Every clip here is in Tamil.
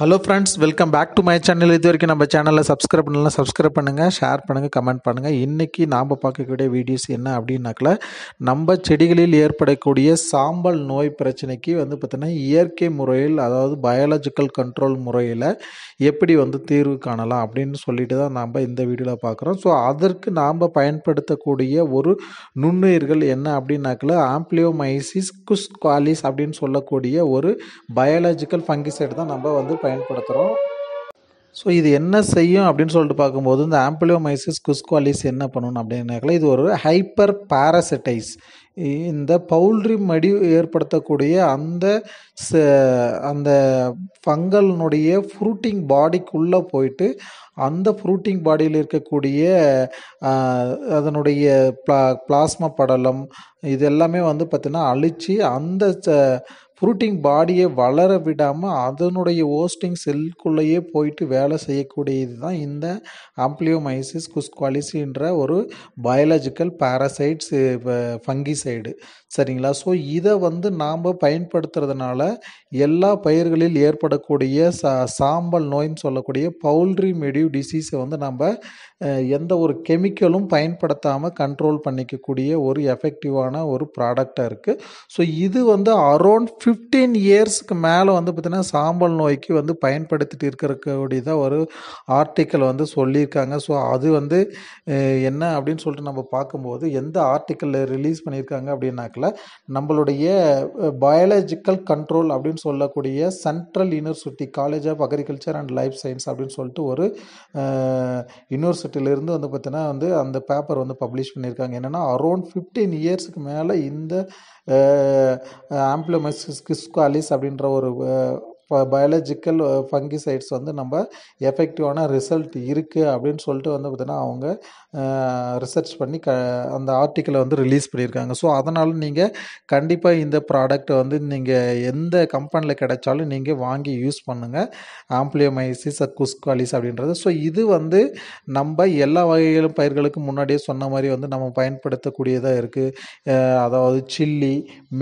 hello friends welcome back to my channel இது வரைக்கும் நம்ம சேனலில் சப்ஸ்கிரைப் பண்ணலாம் சப்ஸ்கிரைப் பண்ணுங்கள் ஷேர் பண்ணுங்கள் கமெண்ட் பண்ணுங்கள் இன்றைக்கி நாம் பார்க்கக்கூடிய வீடியோஸ் என்ன அப்படின்னாக்கில் நம்ம செடிகளில் ஏற்படக்கூடிய சாம்பல் நோய் பிரச்சனைக்கு வந்து பார்த்திங்கன்னா இயற்கை முறையில் அதாவது பயாலஜிக்கல் கண்ட்ரோல் முறையில் எப்படி வந்து தீர்வு காணலாம் அப்படின்னு சொல்லிட்டு தான் நாம் இந்த வீடியோவில் பார்க்குறோம் ஸோ அதற்கு நாம் பயன்படுத்தக்கூடிய ஒரு நுண்ணுயிர்கள் என்ன அப்படின்னாக்கில் ஆம்ப்ளியோமைசிஸ் குஸ்குவாலிஸ் அப்படின்னு சொல்லக்கூடிய ஒரு பயாலஜிக்கல் ஃபங்கிசைடு தான் நம்ம வந்து பயன்படுத்துகிறோம் ஸோ இது என்ன செய்யும் அப்படின்னு சொல்லிட்டு பார்க்கும்போது இந்த ஆம்பிளியோமைசிஸ் குஸ்குவாலிஸ் என்ன பண்ணணும் அப்படின்னாக்கல இது ஒரு ஹைப்பர் பாராசிட்டைஸ் இந்த பவுல்ட்ரி மடி ஏற்படுத்தக்கூடிய அந்த அந்த ஃபங்கலினுடைய ஃப்ரூட்டிங் பாடிக்குள்ளே போயிட்டு அந்த ஃப்ரூட்டிங் பாடியில் இருக்கக்கூடிய அதனுடைய பிளா பிளாஸ்மா படலம் இது எல்லாமே வந்து பார்த்திங்கன்னா அழித்து அந்த புரோட்டீன் பாடியை வளர விடாமல் அதனுடைய ஓஸ்டிங் செல்குள்ளேயே போயிட்டு வேலை செய்யக்கூடியது தான் இந்த ஆம்ப்ளியோமைசிஸ் குஸ்குவாலிசின்ற ஒரு பயாலஜிக்கல் பாரசைட்ஸ் ஃபங்கிசைடு சரிங்களா ஸோ இதை வந்து நாம் பயன்படுத்துறதுனால எல்லா பயிர்களில் ஏற்படக்கூடிய சா சாம்பல் நோயின்னு சொல்லக்கூடிய பவுல்ட்ரி மெடியூ டிசீஸை வந்து நம்ம எந்த ஒரு கெமிக்கலும் பயன்படுத்தாமல் கண்ட்ரோல் பண்ணிக்கக்கூடிய ஒரு எஃபெக்டிவான ஒரு ப்ராடக்டாக இருக்குது ஸோ இது வந்து அரௌண்ட் ஃபிஃப்டீன் இயர்ஸ்க்கு மேலே வந்து பார்த்திங்கன்னா சாம்பல் நோய்க்கு வந்து பயன்படுத்திட்டு இருக்கக்கூடியதாக ஒரு ஆர்டிக்கல் வந்து சொல்லியிருக்காங்க ஸோ அது வந்து என்ன அப்படின்னு சொல்லிட்டு நம்ம பார்க்கும்போது எந்த ஆர்டிக்கலில் ரிலீஸ் பண்ணியிருக்காங்க அப்படின்னாக்கில் நம்மளுடைய பயாலஜிக்கல் கண்ட்ரோல் அப்படின்னு சொல்லக்கூடிய central university college of agriculture and life science அப்படின்னு சொல்லிட்டு ஒரு யூனிவர்சிட்டியிலேருந்து வந்து பார்த்திங்கன்னா வந்து அந்த பேப்பர் வந்து பப்ளிஷ் பண்ணியிருக்காங்க என்னென்னா அரௌண்ட் ஃபிஃப்டீன் இயர்ஸுக்கு மேலே இந்த ஆம்ப்ளமசிஸ் ஸ்கிஸ் அப்படின்ற ஒரு இப்போ பயாலஜிக்கல் ஃபங்கிசைட்ஸ் வந்து நம்ம எஃபெக்டிவான ரிசல்ட் இருக்குது அப்படின்னு சொல்லிட்டு வந்து பார்த்தீங்கன்னா அவங்க ரிசர்ச் பண்ணி க அந்த ஆர்டிக்கலை வந்து ரிலீஸ் பண்ணியிருக்காங்க ஸோ அதனால் நீங்கள் கண்டிப்பாக இந்த ப்ராடக்ட்டை வந்து நீங்கள் எந்த கம்பெனியில் கிடைச்சாலும் நீங்கள் வாங்கி யூஸ் பண்ணுங்கள் ஆம்பிளியோமைசிஸ் குஸ்குவாலிஸ் அப்படின்றது ஸோ இது வந்து நம்ம எல்லா வகைகளும் பயிர்களுக்கு முன்னாடியே சொன்ன மாதிரி வந்து நம்ம பயன்படுத்தக்கூடியதாக இருக்குது அதாவது சில்லி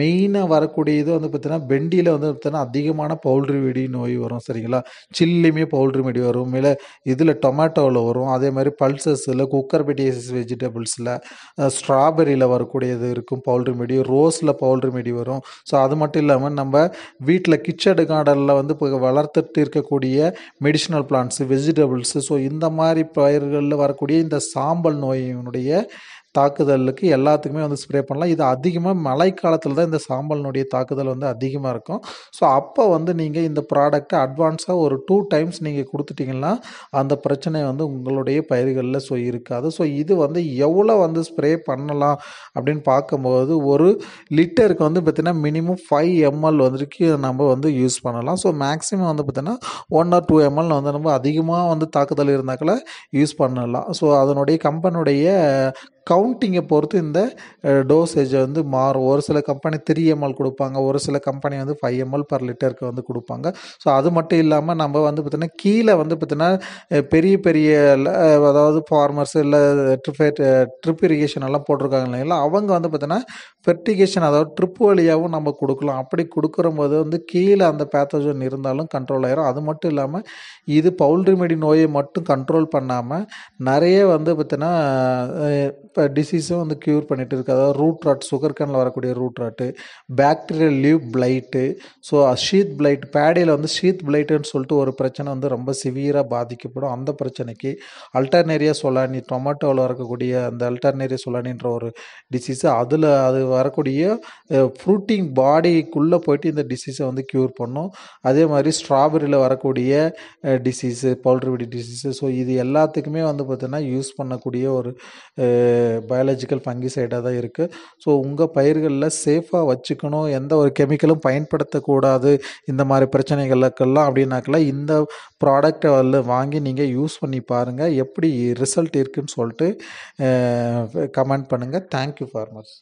மெயினாக வரக்கூடியது வந்து பார்த்திங்கன்னா பெண்டியில் வந்து பார்த்திங்கன்னா அதிகமான பவுல்ட்ரி பவுல்ட்ரி வெடி நோய் வரும் சரிங்களா சில்லியுமே பவுல்ட்ரி மெடி வரும் இல்லை இதில் டொமேட்டோவில் வரும் அதே மாதிரி பல்சஸில் குக்கர் பெட்டியஸ் வெஜிடபிள்ஸில் ஸ்ட்ராபெரியில் வரக்கூடியது இருக்கும் பவுல்ட்ரி மெடி ரோஸில் பவுல்ட்ரி மெடி வரும் ஸோ அது மட்டும் இல்லாமல் நம்ம வீட்டில் கிச்சடு கார்டனில் வந்து இப்போ வளர்த்துட்டு இருக்கக்கூடிய மெடிசினல் பிளான்ட்ஸு வெஜிடபிள்ஸு ஸோ இந்த மாதிரி பயிர்களில் வரக்கூடிய இந்த சாம்பல் நோயினுடைய தாக்குதலுக்கு எல்லாத்துக்குமே வந்து ஸ்ப்ரே பண்ணலாம் இது அதிகமாக மழைக்காலத்தில் தான் இந்த சாம்பலினுடைய தாக்குதல் வந்து அதிகமாக இருக்கும் ஸோ அப்போ வந்து நீங்கள் இந்த ப்ராடக்ட்டை அட்வான்ஸாக ஒரு டூ டைம்ஸ் நீங்கள் கொடுத்துட்டிங்கன்னா அந்த பிரச்சனை வந்து உங்களுடைய பயிர்களில் ஸோ இருக்காது ஸோ இது வந்து எவ்வளோ வந்து ஸ்ப்ரே பண்ணலாம் அப்படின்னு பார்க்கும்போது ஒரு லிட்டருக்கு வந்து பார்த்திங்கன்னா மினிமம் ஃபைவ் எம்எல் வந்துருக்கு நம்ம வந்து யூஸ் பண்ணலாம் ஸோ மேக்ஸிமம் வந்து பார்த்திங்கன்னா ஒன் ஆர் டூ எம்எல் வந்து நம்ம அதிகமாக வந்து தாக்குதல் இருந்தாக்கில் யூஸ் பண்ணலாம் ஸோ அதனுடைய கம்பெனியுடைய கவுண்ட் கவுண்டிங்கை பொறுத்து இந்த டோசேஜை வந்து மாறும் ஒரு சில கம்பெனி த்ரீ எம்எல் கொடுப்பாங்க ஒரு சில கம்பெனி வந்து ஃபைவ் எம்எல் பர் லிட்டருக்கு வந்து கொடுப்பாங்க ஸோ அது மட்டும் இல்லாமல் நம்ம வந்து பார்த்திங்கன்னா கீழே வந்து பார்த்திங்கன்னா பெரிய பெரிய அதாவது ஃபார்மர்ஸ் இல்லை ட்ரிப் ட்ரிப் இரிகேஷன் எல்லாம் போட்டிருக்காங்க இல்லைங்களா அவங்க வந்து பார்த்திங்கன்னா ஃபெர்டிகேஷன் அதாவது ட்ரிப் வழியாகவும் நம்ம கொடுக்கலாம் அப்படி கொடுக்குற போது வந்து கீழே அந்த பேத்தோஜன் இருந்தாலும் கண்ட்ரோல் ஆயிரும் அது மட்டும் இல்லாமல் இது பவுல்ட்ரி மெடி நோயை மட்டும் கண்ட்ரோல் பண்ணாமல் நிறைய வந்து பார்த்திங்கன்னா இப்போ டிசீஸும் வந்து க்யூர் பண்ணிகிட்டு இருக்குது அதாவது ரூட் ராட் சுகர் கேனில் வரக்கூடிய root rot bacterial leaf blight so sheath blight பேடையில் வந்து ஷீத் பிளைட்டுன்னு சொல்லிட்டு ஒரு பிரச்சனை வந்து ரொம்ப சிவியராக பாதிக்கப்படும் அந்த பிரச்சனைக்கு அல்டர்னேரியா சொலானி டொமேட்டோவில் வரக்கூடிய அந்த அல்டர்னேரியா சொலானின்ற ஒரு டிசீஸு அதில் அது வரக்கூடிய ஃப்ரூட்டிங் பாடிக்குள்ளே போயிட்டு இந்த டிசீஸை வந்து க்யூர் பண்ணும் அதே மாதிரி ஸ்ட்ராபெரியில் வரக்கூடிய டிசீஸு விடி டிசீஸு ஸோ இது எல்லாத்துக்குமே வந்து பார்த்திங்கன்னா யூஸ் பண்ணக்கூடிய ஒரு பயாலஜிக்கல் ஃபங்கிசைடாக தான் இருக்குது ஸோ உங்கள் பயிர்களில் சேஃபாக வச்சுக்கணும் எந்த ஒரு கெமிக்கலும் பயன்படுத்தக்கூடாது இந்த மாதிரி பிரச்சனைகளுக்கெல்லாம் அப்படின்னாக்கெல்லாம் இந்த ப்ராடக்டை வந்து வாங்கி நீங்கள் யூஸ் பண்ணி பாருங்கள் எப்படி ரிசல்ட் இருக்குதுன்னு சொல்லிட்டு கமெண்ட் பண்ணுங்கள் தேங்க்யூ ஃபார்மர்ஸ்